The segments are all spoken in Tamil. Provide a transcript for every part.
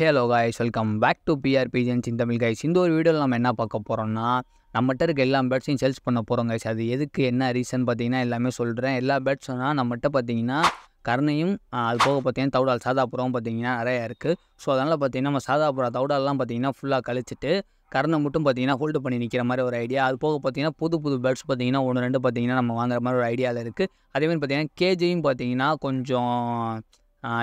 hello guys welcome back to பிஆர்பிஜன்ஸ் இன் தமிழ் காய்ஸ் இந்த ஒரு வீடியோவில் நம்ம என்ன பார்க்க போகிறோம்னா நம்மகிட்ட இருக்க எல்லா பேட்ஸையும் சேல்ஸ் பண்ண போகிறோம் காய்ஸ் அது எதுக்கு என்ன ரீசன் பார்த்தீங்கன்னா எல்லாமே சொல்கிறேன் எல்லா பேட்ஸ்னால் நம்மகிட்ட பார்த்தீங்கன்னா கருணையும் அது போக பார்த்தீங்கன்னா சாதா சாதாபுரம் பார்த்தீங்கன்னா நிறையா இருக்குது ஸோ அதனால் பார்த்தீங்கன்னா நம்ம சாதாபுரா தவுடாலெலாம் பார்த்தீங்கன்னா ஃபுல்லாக கழிச்சிட்டு கரணை மட்டும் பார்த்தீங்கன்னா ஹோல்டு பண்ணி நிற்கிற மாதிரி ஒரு ஐடியா அது போக பார்த்தீங்கன்னா புது புது பேர்ட்ஸ் பார்த்தீங்கன்னா ஒன்று ரெண்டு பார்த்தீங்கன்னா நம்ம வாங்குற மாதிரி ஒரு ஐடியாவில் இருக்குது அதேமாதிரி பார்த்தீங்கன்னா கேஜியும் பார்த்தீங்கன்னா கொஞ்சம்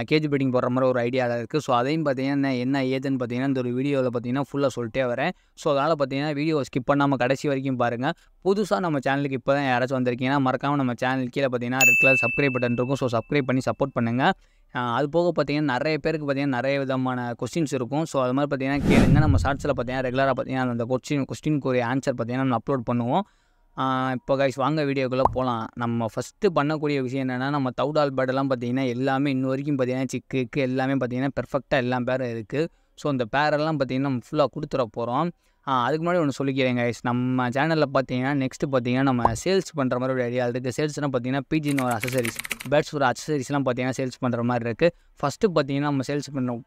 கேஜி பெட்டிங் போடுற மாதிரி ஒரு ஐடியாவில் இருக்குது ஸோ அதையும் பார்த்தீங்கன்னா என்ன என்ன ஏதுன்னு பார்த்தீங்கன்னா இந்த ஒரு வீடியோவில் பார்த்தீங்கன்னா ஃபுல்லாக சொல்லிட்டே வரேன் ஸோ அதனால் பார்த்தீங்கன்னா வீடியோ ஸ்கிப் பண்ணாமல் கடைசி வரைக்கும் பாருங்கள் புதுசாக நம்ம சேனலுக்கு இப்போ தான் யாராச்சும் வந்திருக்கீங்கன்னா மறக்காமல் நம்ம சேனல் கீழே பார்த்தீங்கன்னா ரெட் கலர் சப்ஸ்கிரைப் பட்டன் இருக்கும் ஸோ சப்ஸ்கிரைப் பண்ணி சப்போர்ட் பண்ணுங்கள் அது போக பார்த்தீங்கன்னா நிறைய பேருக்கு பார்த்தீங்கன்னா நிறைய விதமான கொஸ்டின்ஸ் இருக்கும் ஸோ அது மாதிரி பார்த்தீங்கன்னா கேளுங்க நம்ம ஷார்ட்ஸில் பார்த்தீங்கன்னா ரெகுலராக பார்த்தீங்கன்னா அந்த கொஸ்டின் கொஸ்டினுக்கு ஒரு ஆன்சர் பார்த்தீங்கன்னா நம்ம அப்லோட் பண்ணுவோம் இப்போ கைஸ் வாங்க வீடியோக்குள்ளே போகலாம் நம்ம ஃபஸ்ட்டு பண்ணக்கூடிய விஷயம் என்னென்னா நம்ம தவுடால் பேடெல்லாம் பார்த்திங்கன்னா எல்லாமே இன்ன வரைக்கும் பார்த்திங்கன்னா சிக்கு எல்லாமே பார்த்திங்கன்னா பெர்ஃபெக்டாக எல்லாம் பேரும் இருக்குது ஸோ அந்த பேரெல்லாம் பார்த்திங்கன்னா நம்ம ஃபுல்லாக கொடுத்துட போகிறோம் அதுக்கு முன்னாடி ஒன்று சொல்லிக்கிறேன் கைஸ் நம்ம சேனலில் பார்த்தீங்கன்னா நெக்ஸ்ட் பார்த்தீங்கன்னா நம்ம சேல்ஸ் பண்ணுற மாதிரி ஒரு ஐடியா இருக்குது சேல்ஸ்னால் பார்த்தீங்கன்னா பிஜின்னு ஒரு அசசரிஸ் பேட்ஸ் ஒரு அசசரிஸ்லாம் பார்த்தீங்கன்னா சேல்ஸ் பண்ணுற மாதிரி இருக்குது ஃபஸ்ட்டு பார்த்தீங்கன்னா நம்ம சேல்ஸ் பண்ண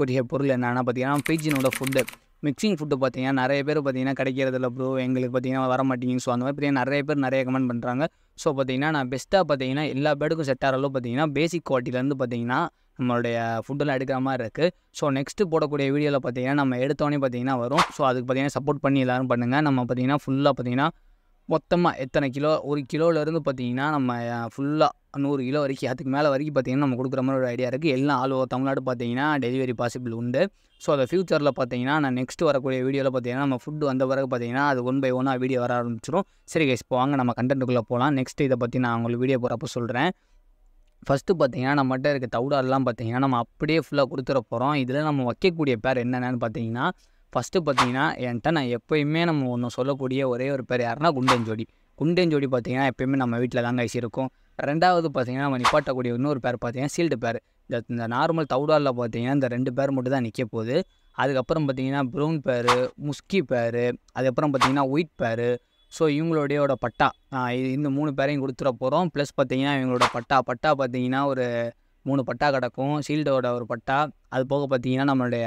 கூடிய பொருள் என்னென்னா பார்த்தீங்கன்னா பிஜினோட ஃபுட்டு மிக்சிங் ஃபுட்டு பார்த்தீங்கன்னா நிறைய பேர் பார்த்தீங்கன்னா கிடைக்கிறதில்ல ப்ரோ எங்களுக்கு பார்த்தீங்கன்னா வர மாட்டேங்குது ஸோ அந்த மாதிரி பார்த்தீங்கன்னா நிறைய பேர் நிறைய கமெண்ட் பண்ணுறாங்க ஸோ பார்த்தீங்கன்னா நான் பெஸ்ட்டாக பார்த்தீங்கன்னா எல்லா பேருக்கும் செட் ஆகிறளவு பார்த்தீங்கன்னா பேசிக் குவாலிட்டிலேருந்து பார்த்தீங்கன்னா நம்மளுடைய ஃபுட்டெல்லாம் எடுக்கிற மாதிரி இருக்குது ஸோ நெக்ஸ்ட்டு போடக்கூடிய வீடியோவில் பார்த்தீங்கன்னா நம்ம எடுத்தோடனே பார்த்தீங்கன்னா வரும் ஸோ அதுக்கு பார்த்தீங்கன்னா சப்போர்ட் பண்ணி எல்லோரும் பண்ணுங்கள் நம்ம பார்த்தீங்கன்னா ஃபுல்லாக பார்த்தீங்கன்னா மொத்தமாக எத்தனை கிலோ ஒரு கிலோவிலேருந்து பார்த்திங்கன்னா நம்ம ஃபுல்லாக நூறு கிலோ வரைக்கும் அதுக்கு மேலே வரைக்கும் பார்த்திங்கன்னா நம்ம கொடுக்குற மாதிரி ஒரு ஐடியா இருக்குது எல்லாம் ஆல் ஓவர் தமிழ்நாடு பார்த்திங்கன்னா டெலிவரி பாசிபிள் உண்டு ஸோ அதை ஃப்யூச்சரில் பார்த்திங்கன்னா நான் நெக்ஸ்ட் வரக்கூடிய வீடியோவில் பார்த்தீங்கன்னா நம்ம ஃபுட்டு வந்த பிறகு பார்த்திங்கன்னா அது ஒன் பை ஒன்னாக வீடியோ வர ஆரம்பிச்சிடும் சரி கைஸ் போவாங்க நம்ம கண்டென்ட்டுக்குள்ளே போகலாம் நெக்ஸ்ட் இதை பற்றி நான் உங்களுக்கு வீடியோ போகிறப்ப சொல்கிறேன் ஃபஸ்ட்டு பார்த்திங்கன்னா நம்மகிட்ட இருக்க தவுடாலெலாம் பார்த்திங்கன்னா நம்ம அப்படியே ஃபுல்லாக கொடுத்துட போகிறோம் இதில் நம்ம வைக்கக்கூடிய பேர் என்னென்னு பார்த்திங்கன்னா ஃபஸ்ட்டு பார்த்தீங்கன்னா என்கிட்ட நான் எப்போயுமே நம்ம ஒன்று சொல்லக்கூடிய ஒரே ஒரு பேர் யாருன்னா குண்டஞ்சோடி குண்டஞ்சோடி பார்த்தீங்கன்னா எப்போயுமே நம்ம வீட்டில் தாங்க இருக்கும் ரெண்டாவது பார்த்தீங்கன்னா நம்ம நிப்பாட்டக்கூடிய இன்னொரு பேர் பார்த்தீங்கன்னா சீல்டு பேர் இந்த இந்த நார்மல் தவுடாலில் பார்த்தீங்கன்னா இந்த ரெண்டு பேர் மட்டும் தான் நிற்க போகுது அதுக்கப்புறம் பார்த்தீங்கன்னா ப்ரௌன் பேர் முஸ்கி பேர் அதுக்கப்புறம் பார்த்தீங்கன்னா ஒயிட் பேர் ஸோ இவங்களுடையோட பட்டா இது இந்த மூணு பேரையும் கொடுத்துட போகிறோம் ப்ளஸ் பார்த்தீங்கன்னா இவங்களோட பட்டா பட்டா பார்த்தீங்கன்னா ஒரு மூணு பட்டா கிடக்கும் ஷீல்டோட ஒரு பட்டா அது போக பார்த்தீங்கன்னா நம்மளுடைய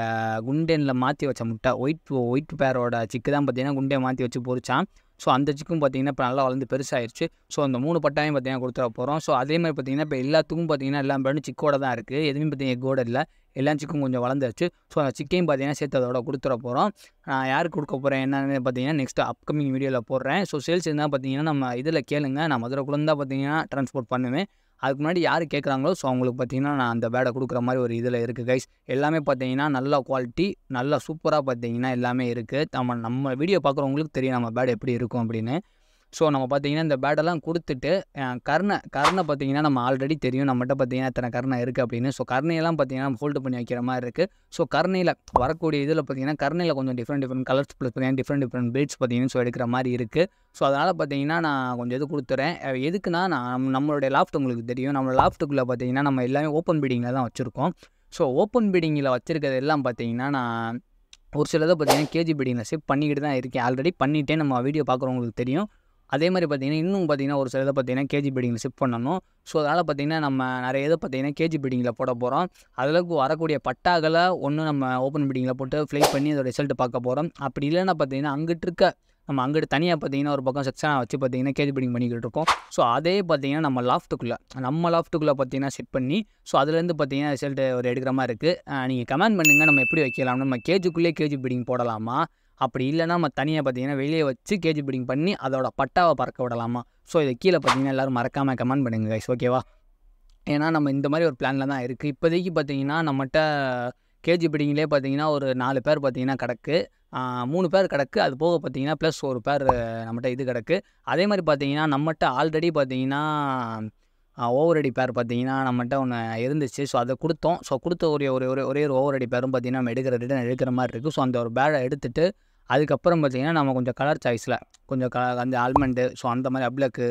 குண்டனில் மாற்றி வச்ச முட்டை ஒயிட் ஒயிட் பேரோட சிக்கு தான் பார்த்தீங்கன்னா குண்டே மாற்றி வச்சு பொறிச்சான் ஸோ அந்த சிக்கும் பார்த்தீங்கன்னா இப்போ நல்லா வளர்ந்து பெருசாகிடுச்சு ஸோ அந்த மூணு பட்டாயும் பார்த்தீங்கன்னா கொடுத்துட போகிறோம் ஸோ அதே மாதிரி பார்த்தீங்கன்னா இப்போ எல்லாத்துக்கும் பார்த்தீங்கன்னா எல்லா பேரும் சிக்கோட தான் இருக்குது எதுவுமே பார்த்தீங்கன்னா கோட இல்லை எல்லா சிக்கும் கொஞ்சம் வளர்ந்துருச்சு ஸோ அந்த சிக்கையும் பார்த்தீங்கன்னா சேர்த்து அதோட கொடுத்துட போகிறோம் நான் யாருக்கு கொடுக்க போகிறேன் என்னென்னு பார்த்தீங்கன்னா நெக்ஸ்ட் அப்கமிங் வீடியோவில் போடுறேன் ஸோ சேல்ஸ் இருந்தால் பார்த்தீங்கன்னா நம்ம இதில் கேளுங்க நான் மதுரை குழந்தை பார்த்தீங்கன்னா ட்ரான்ஸ்போர்ட் பண்ணுவேன் அதுக்கு முன்னாடி யார் கேட்குறாங்களோ ஸோ அவங்களுக்கு பார்த்தீங்கன்னா நான் அந்த பேடை கொடுக்குற மாதிரி ஒரு இதில் இருக்குது கைஸ் எல்லாமே பார்த்தீங்கன்னா நல்ல குவாலிட்டி நல்லா சூப்பராக பார்த்தீங்கன்னா எல்லாமே இருக்குது நம்ம நம்ம வீடியோ பார்க்குறவங்களுக்கு தெரியும் நம்ம பேட் எப்படி இருக்கும் அப்படின்னு ஸோ நம்ம பார்த்திங்கன்னா இந்த பேட்டெல்லாம் கொடுத்துட்டு கர்ணை கர்ணை பார்த்திங்கன்னா நம்ம ஆல்ரெடி தெரியும் நம்மகிட்ட பார்த்திங்கன்னா எத்தனை கர்ணை இருக்குது அப்படின்னு ஸோ கர்ணையெல்லாம் பார்த்திங்கன்னா நம்ம ஃபோல்டு பண்ணி வைக்கிற மாதிரி இருக்குது ஸோ கர்ணையில் வரக்கூடிய இதில் பார்த்திங்கன்னா கர்ணையில் கொஞ்சம் டிஃப்ரெண்ட் டிஃப்ரெண்ட் கலர்ஸ் ப்ளஸ் பார்த்திங்கன்னா டிஃப்ரெண்ட் டிஃப்ரெண்ட் பீட்ஸ் பார்த்திங்கன்னு ஸோ எடுக்கிற மாதிரி இருக்குது ஸோ அதனால் பார்த்திங்கன்னா நான் கொஞ்சம் இது கொடுத்துறேன் எதுக்குன்னா நான் நம்மளுடைய லாஃப்ட் உங்களுக்கு தெரியும் நம்ம லாஃப்ட்டுக்குள்ளே பார்த்திங்கன்னா நம்ம எல்லாமே ஓப்பன் பீடிங்கில் தான் வச்சுருக்கோம் ஸோ ஓப்பன் பீடிங்கில் வச்சுருக்கிறது எல்லாம் பார்த்திங்கன்னா நான் ஒரு சிலதை பார்த்திங்கன்னா கேஜி பீடிங்கில் ஷிஃப்ட் பண்ணிக்கிட்டு தான் இருக்கேன் ஆல்ரெடி பண்ணிகிட்டே நம்ம வீடியோ பார்க்குறவங்களுக்கு தெரியும் அதே மாதிரி பார்த்திங்கன்னா இன்னும் பார்த்திங்கன்னா ஒரு சில இதை பார்த்திங்கன்னா கேஜி பீடிங்கில் ஷிஃப்ட் பண்ணணும் ஸோ அதனால் பார்த்திங்கன்னா நம்ம நிறைய இதை பார்த்திங்கன்னா கேஜி பீடிங்கில் போட போகிறோம் அதில் வரக்கூடிய பட்டாகளை ஒன்று நம்ம ஓப்பன் பீடிங்கில் போட்டு ஃப்ளை பண்ணி அதோட ரிசல்ட் பார்க்க போகிறோம் அப்படி இல்லைன்னா பார்த்திங்கன்னா அங்கிட்டு இருக்க நம்ம அங்கிட்டு தனியாக பார்த்தீங்கன்னா ஒரு பக்கம் செக்ஷனாக வச்சு பார்த்தீங்கன்னா கேஜி பீடிங் பண்ணிக்கிட்டு இருக்கோம் ஸோ அதே பார்த்தீங்கன்னா நம்ம லாஃப்ட்டுக்குள்ளே நம்ம லாஃப்ட்டுக்குள்ளே பார்த்தீங்கன்னா செட் பண்ணி ஸோ அதுலேருந்து பார்த்தீங்கன்னா ரிசல்ட் ஒரு எடுக்கிற மாதிரி இருக்குது நீங்கள் கமெண்ட் பண்ணுங்கள் நம்ம எப்படி வைக்கலாம்னு நம்ம கேஜிக்குள்ளே கேஜி பீடிங் போடலாமா அப்படி இல்லைனா நம்ம தனியாக பார்த்தீங்கன்னா வெளியே வச்சு கேஜி பிடிங் பண்ணி அதோட பட்டாவை பறக்க விடலாமா ஸோ இதை கீழே பார்த்தீங்கன்னா எல்லோரும் மறக்காமல் கமெண்ட் பண்ணுங்கள் கைஸ் ஓகேவா ஏன்னா நம்ம இந்த மாதிரி ஒரு பிளானில் தான் இருக்குது இப்போதைக்கு பார்த்தீங்கன்னா நம்மகிட்ட கேஜி பிடிங்கிலே பார்த்தீங்கன்னா ஒரு நாலு பேர் பார்த்தீங்கன்னா கிடக்கு மூணு பேர் கிடக்கு அது போக பார்த்தீங்கன்னா ப்ளஸ் ஒரு பேர் நம்மகிட்ட இது கிடக்கு அதே மாதிரி பார்த்தீங்கன்னா நம்மகிட்ட ஆல்ரெடி பார்த்தீங்கன்னா ஓவர் அடி பேர் பார்த்தீங்கன்னா நம்மகிட்ட ஒன்று இருந்துச்சு ஸோ அதை கொடுத்தோம் ஸோ கொடுத்த ஒரே ஒரு ஒரே ஒரு ஓவரடி பேரும் பார்த்தீங்கன்னா நம்ம எடுக்கிற ரிட்டன் எடுக்கிற மாதிரி இருக்குது ஸோ அந்த ஒரு பேரை எடுத்துகிட்டு அதுக்கப்புறம் பார்த்திங்கன்னா நம்ம கொஞ்சம் கலர் சாய்ஸில் கொஞ்சம் க அந்த ஆல்மண்டு ஸோ அந்த மாதிரி அப்ளக்கு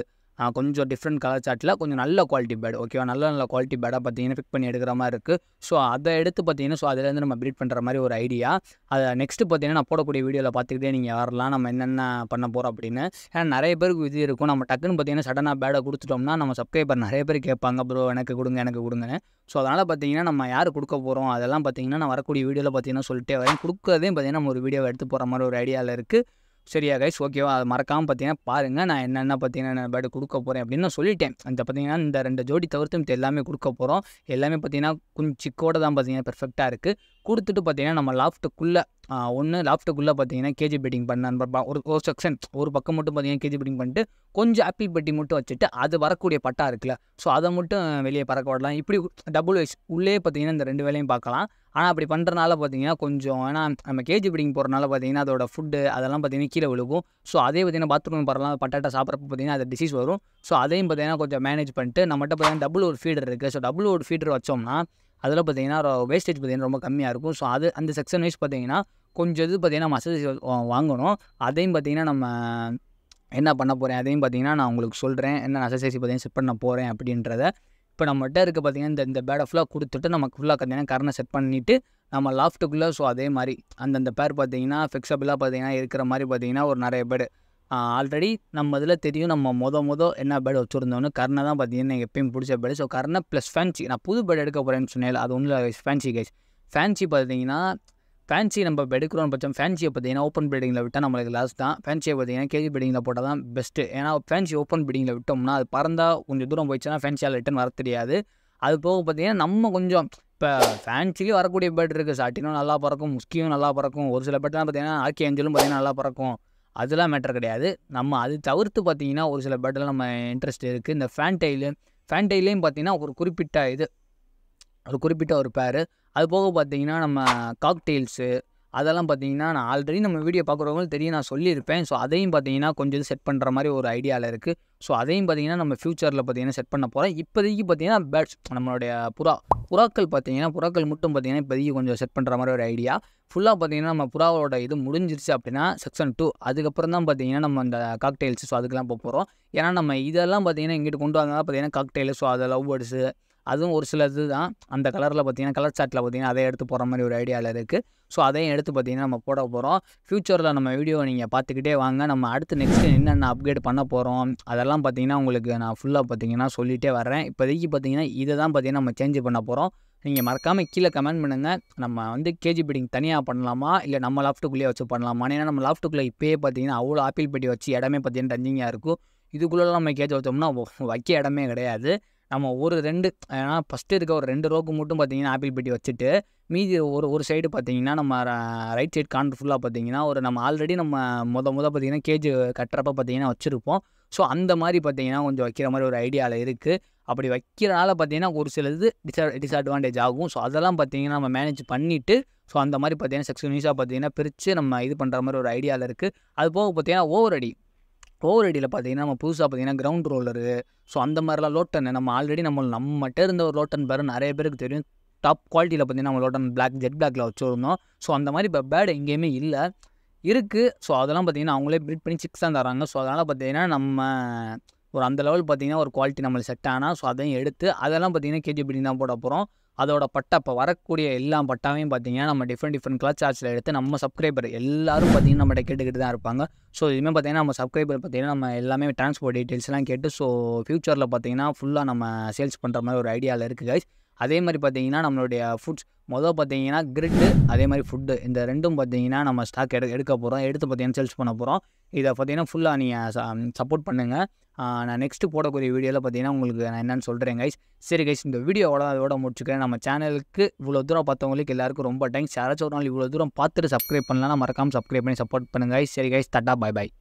கொஞ்சம் டிஃப்ரெண்ட் கலர் சார்ட்டில் கொஞ்சம் நல்ல குவாலிட்டி பேட் ஓகேவா நல்ல நல்ல குவாலிட்டி பேடாக பார்த்தீங்கன்னா பிக் பண்ணி எடுக்கிற மாதிரி இருக்குது ஸோ அதை எடுத்து பார்த்தீங்கன்னா ஸோ அதிலேருந்து நம்ம பிரீட் பண்ணுற மாதிரி ஒரு ஐடியா அதை நெக்ஸ்ட்டு பார்த்தீங்கன்னா நான் போடக்கூடிய வீடியோவில் பார்த்துக்கிட்டே நீங்கள் வரலாம் நம்ம என்னென்ன பண்ண போகிறோம் அப்படின்னு ஏன்னா நிறைய பேருக்கு இது இருக்கும் நம்ம டக்குன்னு பார்த்தீங்கன்னா சடனாக பேடை கொடுத்துட்டோம்னா நம்ம சப்ஸ்கிரைபர் நிறைய பேர் கேட்பாங்க ப்ரோ எனக்கு கொடுங்க எனக்கு கொடுங்கன்னு ஸோ அதனால் பார்த்தீங்கன்னா நம்ம யார் கொடுக்க போகிறோம் அதெல்லாம் பார்த்தீங்கன்னா நான் வரக்கூடிய வீடியோவில் பார்த்தீங்கன்னா சொல்லிட்டே வரேன் கொடுக்கறதே பார்த்தீங்கன்னா நம்ம ஒரு வீடியோவை எடுத்து போகிற மாதிரி ஒரு ஐடியாவில் இருக்குது சரியா கைஸ் ஓகேவா அதை மறக்காமல் பார்த்தீங்கன்னா பாருங்கள் நான் என்னென்ன பார்த்தீங்கன்னா நான் பேட் கொடுக்க போகிறேன் அப்படின்னு சொல்லிட்டேன் அந்த பார்த்தீங்கன்னா இந்த ரெண்டு ஜோடி தவிர்த்து மித்த எல்லாமே கொடுக்க போகிறோம் எல்லாமே பார்த்தீங்கன்னா கொஞ்சம் சிக்கோட தான் பார்த்தீங்கன்னா பெர்ஃபெக்டாக இருக்குது கொடுத்துட்டு பார்த்தீங்கன்னா நம்ம லாஃப்ட்டுக்குள்ளே ஒன்று லாப்டாப்புக்குள்ளே பார்த்தீங்கன்னா கேஜி பெட்டிங் பண்ணான்னு ஒரு ஒரு செக்ஷன் ஒரு பக்கம் மட்டும் பார்த்தீங்கன்னா கேஜி பெட்டிங் பண்ணிட்டு கொஞ்சம் ஆப்பிள் பெட்டி மட்டும் வச்சுட்டு அது வரக்கூடிய பட்டா இருக்குல்ல ஸோ அதை மட்டும் வெளியே பறக்க விடலாம் இப்படி டபுள் வைஸ் உள்ளே பார்த்தீங்கன்னா இந்த ரெண்டு வேலையும் பார்க்கலாம் ஆனால் அப்படி பண்ணுறனால பார்த்தீங்கன்னா கொஞ்சம் ஏன்னா நம்ம கேஜி பெட்டிங் போகிறனால பார்த்தீங்கன்னா அதோட ஃபுட்டு அதெல்லாம் பார்த்தீங்கன்னா கீழே விழுகும் ஸோ அதே பார்த்தீங்கன்னா பாத்ரூம் பரலாம் பட்டாட்டா சாப்பிட்றப்ப பார்த்தீங்கன்னா அது டிசீஸ் வரும் ஸோ அதையும் பார்த்தீங்கன்னா கொஞ்சம் மேனேஜ் பண்ணிட்டு நம்மகிட்ட பார்த்தீங்கன்னா டபுள் ஒரு ஃபீடர் இருக்குது ஸோ டபுள் ஒரு ஃபீடர் வச்சோம்னா அதில் பார்த்தீங்கன்னா வேஸ்டேஜ் பார்த்திங்கன்னா ரொம்ப கம்மியாக இருக்கும் ஸோ அது அந்த செக்ஷன் வைஸ் பார்த்திங்கன்னா கொஞ்சம் இது பார்த்திங்கன்னா மசேஜ் வாங்கணும் அதையும் பார்த்திங்கன்னா நம்ம என்ன பண்ண போகிறேன் அதையும் பார்த்திங்கன்னா நான் உங்களுக்கு சொல்கிறேன் என்ன நெசசரிஸ் பார்த்திங்கன்னா செட் பண்ண போகிறேன் அப்படின்றத இப்போ நம்மகிட்ட இருக்க பார்த்திங்கன்னா இந்த பேட் ஃபுல்லாக கொடுத்துட்டு நமக்கு ஃபுல்லாக பார்த்தீங்கன்னா கரனை செட் பண்ணிவிட்டு நம்ம லாஃப்ட்டுக்குள்ளே ஸோ அதே மாதிரி அந்தந்த பேர் பார்த்திங்கன்னா ஃபிக்ஸபிளாக பார்த்திங்கன்னா இருக்கிற மாதிரி பார்த்திங்கன்னா ஒரு நிறைய பேர் ஆல்ரெடி நம்ம இதில் தெரியும் நம்ம மொத மொதல் என்ன பேட் வச்சுருந்தோன்னு கர்ணை தான் பார்த்தீங்கன்னா எப்பயும் பிடிச்ச பேடு ஸோ கர்ணை ப்ளஸ் ஃபேன்சி நான் புது பேட் எடுக்க போகிறேன்னு சொன்னேன் அது ஒன்றும் ஃபேன்சி கேஸ் ஃபேன்சி பார்த்தீங்கன்னா ஃபேன்சி நம்ம எடுக்கிறோன்னு எடுக்கிறோம் பட்சம் ஃபேன்சியை பார்த்தீங்கன்னா ஓப்பன் பில்டிங்கில் விட்டால் நம்மளுக்கு லாஸ் தான் ஃபேன்சியை பார்த்தீங்கன்னா கேஜி பீடிங்கில் போட்டால் தான் பெஸ்ட்டு ஏன்னா ஃபேன்சி ஓப்பன் பீடிங்கில் விட்டோம்னா அது பறந்தால் கொஞ்சம் தூரம் போயிடுச்சுன்னா ஃபேன்சியால் ரிட்டன் வர தெரியாது அது போக பார்த்தீங்கன்னா நம்ம கொஞ்சம் இப்போ ஃபேன்சிலேயே வரக்கூடிய பேட் இருக்குது சாட்டினும் நல்லா பறக்கும் முஸ்கியும் நல்லா பறக்கும் ஒரு சில பேட்லாம் பார்த்தீங்கன்னா ஆக்கி ஏஞ்சலும் பார்த்தீங்கன்னா நல்லா பறக்கும் அதெல்லாம் மேட்டர் கிடையாது நம்ம அது தவிர்த்து பார்த்திங்கன்னா ஒரு சில பேட்டில் நம்ம இன்ட்ரெஸ்ட் இருக்குது இந்த ஃபேன் டெய்லு ஃபேன் டைலையும் பார்த்திங்கன்னா ஒரு குறிப்பிட்ட இது ஒரு குறிப்பிட்ட ஒரு பேர் அது போக பார்த்திங்கன்னா நம்ம காக்டெயில்ஸு அதெல்லாம் பார்த்தீங்கன்னா நான் ஆல்ரெடி நம்ம வீடியோ பார்க்குறவங்களும் தெரியும் நான் சொல்லியிருப்பேன் ஸோ அதையும் பார்த்தீங்கன்னா கொஞ்சம் செட் பண்ணுற மாதிரி ஒரு ஐடியாவில் இருக்குது ஸோ அதையும் பார்த்தீங்கன்னா நம்ம ஃப்யூச்சரில் பார்த்தீங்கன்னா செட் பண்ண போகிறோம் இப்போதைக்கு பார்த்தீங்கன்னா பேர்ட்ஸ் நம்மளுடைய புறா புறாக்கள் பார்த்தீங்கன்னா புறாக்கள் மட்டும் பார்த்தீங்கன்னா இப்போதைக்கு கொஞ்சம் செட் பண்ணுற மாதிரி ஒரு ஐடியா ஃபுல்லாக பார்த்தீங்கன்னா நம்ம புறாவோட இது முடிஞ்சிருச்சு அப்படின்னா செக்ஷன் டூ அதுக்கப்புறம் தான் பார்த்தீங்கன்னா நம்ம அந்த காக்டெயில்ஸ் ஸோ அதுக்கெல்லாம் போக போகிறோம் ஏன்னா நம்ம இதெல்லாம் பார்த்தீங்கன்னா இங்கிட்டு கொண்டு வந்தால் பார்த்தீங்கன்னா காக்டெயில் ஸோ அதை லவ் பேர்ட்ஸு அதுவும் ஒரு சில இது தான் அந்த கலரில் பார்த்திங்கன்னா கலர் சாட்டில் பார்த்திங்கன்னா அதை எடுத்து போகிற மாதிரி ஒரு ஐடியாவில் இருக்குது ஸோ அதையும் எடுத்து பார்த்திங்கன்னா நம்ம போட போகிறோம் ஃப்யூச்சரில் நம்ம வீடியோ நீங்கள் பார்த்துக்கிட்டே வாங்க நம்ம அடுத்து நெக்ஸ்ட்டு என்னென்ன அப்கிரேட் பண்ண போகிறோம் அதெல்லாம் பார்த்திங்கன்னா உங்களுக்கு நான் ஃபுல்லாக பார்த்திங்கன்னா சொல்லிகிட்டே வரேன் இப்போதைக்கு பார்த்திங்கன்னா இதை தான் பார்த்திங்கன்னா நம்ம சேஞ்ச் பண்ண போகிறோம் நீங்கள் மறக்காமல் கீழே கமெண்ட் பண்ணுங்கள் நம்ம வந்து கேஜி பிடிங் தனியாக பண்ணலாமா இல்லை நம்ம லாஃப்ட்டுக்குள்ளேயே வச்சு பண்ணலாமா ஏன்னா நம்ம லாஃப்ட்டுக்குள்ளே இப்போயே பார்த்தீங்கன்னா அவ்வளோ ஆப்பிள் பெட்டி வச்சு இடமே பார்த்தீங்கன்னா டஞ்சிங்காக இருக்கும் இதுக்குள்ளே நம்ம கேஜி வச்சோம்னா வைக்க இடமே கிடையாது நம்ம ஒரு ரெண்டு ஏன்னா ஃபஸ்ட்டு இருக்க ஒரு ரெண்டு ரோக்கு மட்டும் பார்த்தீங்கன்னா ஆப்பிள் பெட்டி வச்சுட்டு மீதி ஒரு ஒரு சைடு பார்த்தீங்கன்னா நம்ம ரைட் சைடு கார்னர் ஃபுல்லாக பார்த்தீங்கன்னா ஒரு நம்ம ஆல்ரெடி நம்ம முத முத பார்த்தீங்கன்னா கேஜ் கட்டுறப்ப பார்த்தீங்கன்னா வச்சுருப்போம் ஸோ அந்த மாதிரி பார்த்தீங்கன்னா கொஞ்சம் வைக்கிற மாதிரி ஒரு ஐடியாவில் இருக்குது அப்படி வைக்கிறனால பார்த்தீங்கன்னா ஒரு சிலது டிஸ்அட் டிஸ்அட்வான்டேஜ் ஆகும் ஸோ அதெல்லாம் பார்த்தீங்கன்னா நம்ம மேனேஜ் பண்ணிவிட்டு ஸோ அந்த மாதிரி பார்த்தீங்கன்னா செக்ஷன் நியூஸாக பார்த்தீங்கன்னா பிரித்து நம்ம இது பண்ணுற மாதிரி ஒரு ஐடியாவில் இருக்குது அது போக பார்த்தீங்கன்னா ஓவர் அடி ஓவர் அடியில் பார்த்தீங்கன்னா நம்ம புதுசாக பார்த்தீங்கன்னா கிரவுண்ட் ரோலரு ஸோ அந்த மாதிரிலாம் லோட்டன் நம்ம ஆல்ரெடி நம்ம நம்மகிட்ட இருந்த ஒரு லோட்டன் பேர் நிறைய பேருக்கு தெரியும் டாப் குவாலிட்டியில் பார்த்தீங்கன்னா நம்ம லோட்டன் பிளாக் ஜெட் பிளாக்ல வச்சுருந்தோம் ஸோ அந்த மாதிரி இப்போ பேட் எங்கேயுமே இல்லை இருக்குது ஸோ அதெல்லாம் பார்த்தீங்கன்னா அவங்களே பில்ட் பண்ணி சிக்ஸ் தான் தராங்க ஸோ அதனால் பார்த்தீங்கன்னா நம்ம ஒரு அந்த லெவல் பார்த்தீங்கன்னா ஒரு குவாலிட்டி நம்மளுக்கு செட் ஆனால் ஸோ அதையும் எடுத்து அதெல்லாம் பார்த்தீங்கன்னா கேஜி பிடிங் தான் போட போகிறோம் அதோட பட்டா இப்போ வரக்கூடிய எல்லா பட்டாவையும் பார்த்தீங்கன்னா நம்ம டிஃப்ரெண்ட் டிஃப்ரெண்ட் கலர் சார்ஜில் எடுத்து நம்ம சப்ஸ்கிரைபர் எல்லாரும் பார்த்தீங்கன்னா நம்மகிட்ட கேட்டுக்கிட்டு தான் இருப்பாங்க ஸோ இதுவுமே பார்த்தீங்கன்னா நம்ம சப்ஸ்கிரைபர் பார்த்தீங்கன்னா நம்ம எல்லாமே டிரான்ஸ்போர்ட் டீட்டெயில்ஸ்லாம் கேட்டு ஸோ ஃப்யூச்சரில் பார்த்தீங்கன்னா ஃபுல்லாக நம்ம சேல்ஸ் பண்ணுற மாதிரி ஒரு ஐடியாவில் இருக்குது கைஸ் அதே மாதிரி பார்த்தீங்கன்னா நம்மளுடைய ஃபுட்ஸ் மொதல் பார்த்தீங்கன்னா கிரிட்டு அதே மாதிரி ஃபுட்டு இந்த ரெண்டும் பார்த்தீங்கன்னா நம்ம ஸ்டாக் எடு எடுக்க போகிறோம் எடுத்து பார்த்தீங்கன்னா சேல்ஸ் பண்ண போகிறோம் இதை பார்த்தீங்கன்னா ஃபுல்லாக நீங்கள் சப்போர்ட் பண்ணுங்கள் நான் நெக்ஸ்ட்டு போடக்கூடிய வீடியோவில் பார்த்தீங்கன்னா உங்களுக்கு நான் என்னென்னு சொல்கிறேன் கைஸ் சரி கைஸ் இந்த வீடியோவோட அதோட முடிச்சுக்கிறேன் நம்ம சேனலுக்கு இவ்வளோ தூரம் பார்த்தவங்களுக்கு எல்லாருக்கும் ரொம்ப தேங்க்ஸ் யாராச்சும் ஒரு நாள் இவ்வளோ தூரம் பார்த்துட்டு சப்ஸ்கிரைப் பண்ணலாம் மறக்காமல் சப்ஸ்கிரைப் பண்ணி சப்போர்ட் பண்ணுங்கள் சரி கைஸ் தட்டா பாய் பாய்